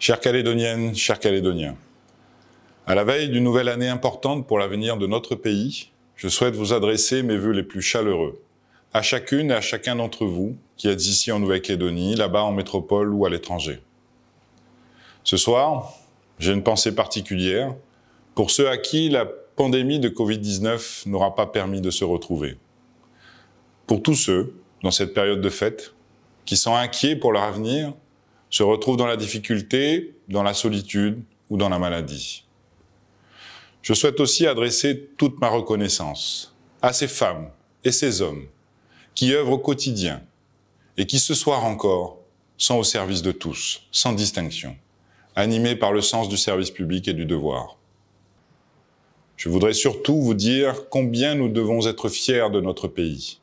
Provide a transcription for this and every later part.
Chères Calédoniennes, chers Calédoniens, à la veille d'une nouvelle année importante pour l'avenir de notre pays, je souhaite vous adresser mes vœux les plus chaleureux à chacune et à chacun d'entre vous qui êtes ici en Nouvelle-Calédonie, là-bas en métropole ou à l'étranger. Ce soir, j'ai une pensée particulière pour ceux à qui la pandémie de Covid-19 n'aura pas permis de se retrouver. Pour tous ceux, dans cette période de fête, qui sont inquiets pour leur avenir se retrouvent dans la difficulté, dans la solitude ou dans la maladie. Je souhaite aussi adresser toute ma reconnaissance à ces femmes et ces hommes qui œuvrent au quotidien et qui ce soir encore sont au service de tous, sans distinction, animés par le sens du service public et du devoir. Je voudrais surtout vous dire combien nous devons être fiers de notre pays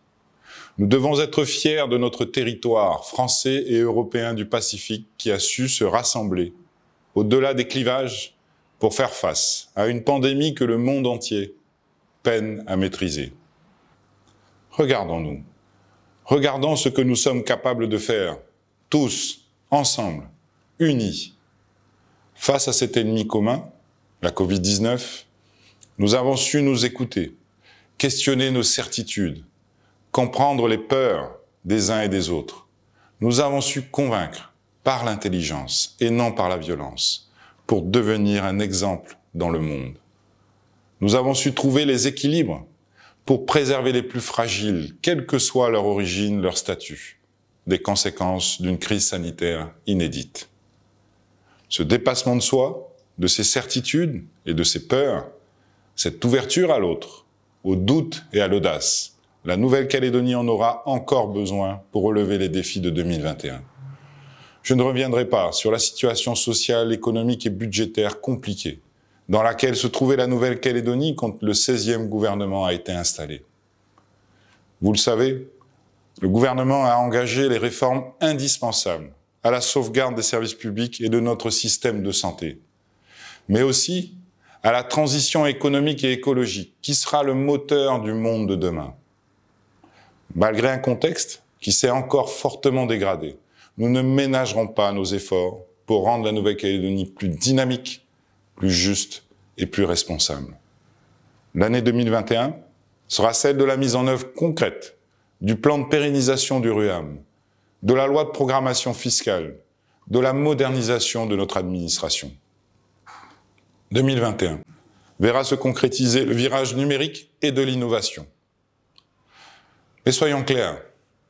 nous devons être fiers de notre territoire français et européen du Pacifique qui a su se rassembler au-delà des clivages pour faire face à une pandémie que le monde entier peine à maîtriser. Regardons-nous. Regardons ce que nous sommes capables de faire, tous, ensemble, unis. Face à cet ennemi commun, la Covid-19, nous avons su nous écouter, questionner nos certitudes, comprendre les peurs des uns et des autres. Nous avons su convaincre par l'intelligence et non par la violence pour devenir un exemple dans le monde. Nous avons su trouver les équilibres pour préserver les plus fragiles, quelle que soit leur origine, leur statut, des conséquences d'une crise sanitaire inédite. Ce dépassement de soi, de ses certitudes et de ses peurs, cette ouverture à l'autre, au doute et à l'audace, la Nouvelle-Calédonie en aura encore besoin pour relever les défis de 2021. Je ne reviendrai pas sur la situation sociale, économique et budgétaire compliquée dans laquelle se trouvait la Nouvelle-Calédonie quand le 16e gouvernement a été installé. Vous le savez, le gouvernement a engagé les réformes indispensables à la sauvegarde des services publics et de notre système de santé, mais aussi à la transition économique et écologique qui sera le moteur du monde de demain malgré un contexte qui s'est encore fortement dégradé. Nous ne ménagerons pas nos efforts pour rendre la Nouvelle-Calédonie plus dynamique, plus juste et plus responsable. L'année 2021 sera celle de la mise en œuvre concrète du plan de pérennisation du RUAM, de la loi de programmation fiscale, de la modernisation de notre administration. 2021 verra se concrétiser le virage numérique et de l'innovation. Mais soyons clairs,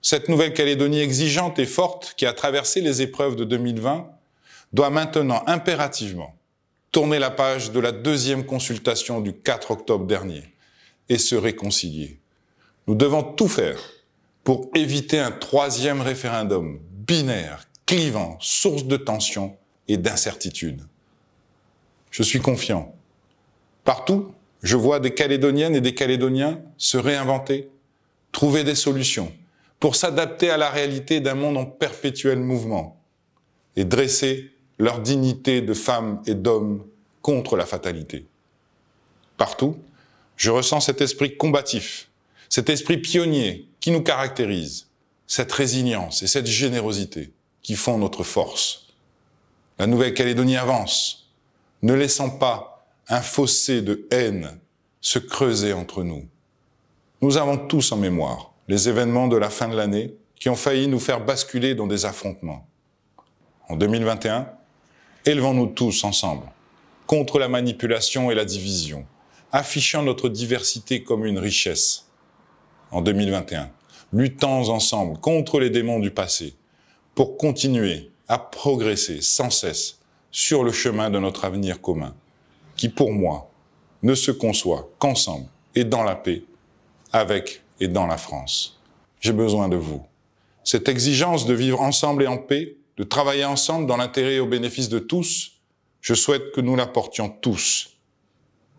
cette Nouvelle-Calédonie exigeante et forte qui a traversé les épreuves de 2020 doit maintenant impérativement tourner la page de la deuxième consultation du 4 octobre dernier et se réconcilier. Nous devons tout faire pour éviter un troisième référendum binaire, clivant, source de tensions et d'incertitudes. Je suis confiant. Partout, je vois des Calédoniennes et des Calédoniens se réinventer, trouver des solutions, pour s'adapter à la réalité d'un monde en perpétuel mouvement et dresser leur dignité de femmes et d'hommes contre la fatalité. Partout, je ressens cet esprit combatif, cet esprit pionnier qui nous caractérise, cette résilience et cette générosité qui font notre force. La Nouvelle-Calédonie avance, ne laissant pas un fossé de haine se creuser entre nous. Nous avons tous en mémoire les événements de la fin de l'année qui ont failli nous faire basculer dans des affrontements. En 2021, élevons-nous tous ensemble contre la manipulation et la division, affichant notre diversité comme une richesse. En 2021, luttons ensemble contre les démons du passé pour continuer à progresser sans cesse sur le chemin de notre avenir commun, qui pour moi ne se conçoit qu'ensemble et dans la paix avec et dans la France. J'ai besoin de vous. Cette exigence de vivre ensemble et en paix, de travailler ensemble dans l'intérêt et au bénéfice de tous, je souhaite que nous la portions tous.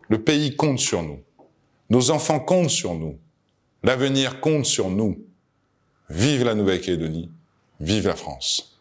Le pays compte sur nous. Nos enfants comptent sur nous. L'avenir compte sur nous. Vive la Nouvelle-Calédonie. Vive la France.